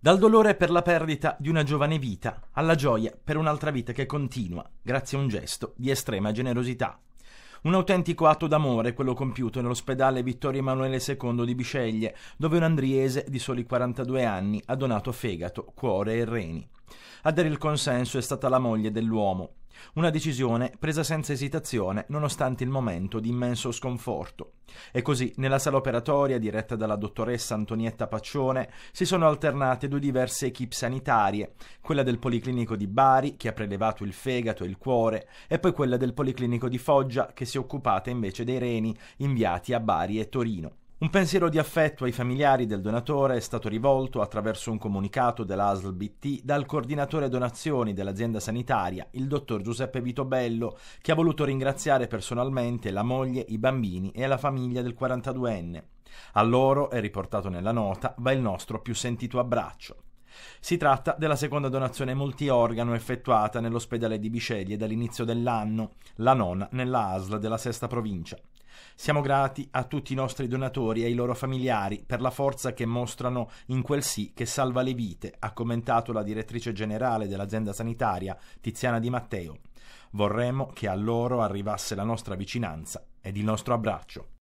Dal dolore per la perdita di una giovane vita alla gioia per un'altra vita che continua, grazie a un gesto di estrema generosità. Un autentico atto d'amore quello compiuto nell'ospedale Vittorio Emanuele II di Bisceglie, dove un andriese di soli 42 anni ha donato fegato, cuore e reni. A dare il consenso è stata la moglie dell'uomo. Una decisione presa senza esitazione, nonostante il momento di immenso sconforto. E così, nella sala operatoria diretta dalla dottoressa Antonietta Paccione, si sono alternate due diverse equip sanitarie, quella del Policlinico di Bari, che ha prelevato il fegato e il cuore, e poi quella del Policlinico di Foggia, che si è occupata invece dei reni inviati a Bari e Torino. Un pensiero di affetto ai familiari del donatore è stato rivolto attraverso un comunicato dell'ASL BT dal coordinatore donazioni dell'azienda sanitaria, il dottor Giuseppe Vitobello, che ha voluto ringraziare personalmente la moglie, i bambini e la famiglia del 42enne. A loro, è riportato nella nota, va il nostro più sentito abbraccio. Si tratta della seconda donazione multiorgano effettuata nell'ospedale di Biceglie dall'inizio dell'anno, la nona nella ASL della sesta provincia. Siamo grati a tutti i nostri donatori e ai loro familiari per la forza che mostrano in quel sì che salva le vite, ha commentato la direttrice generale dell'azienda sanitaria Tiziana Di Matteo. Vorremmo che a loro arrivasse la nostra vicinanza ed il nostro abbraccio.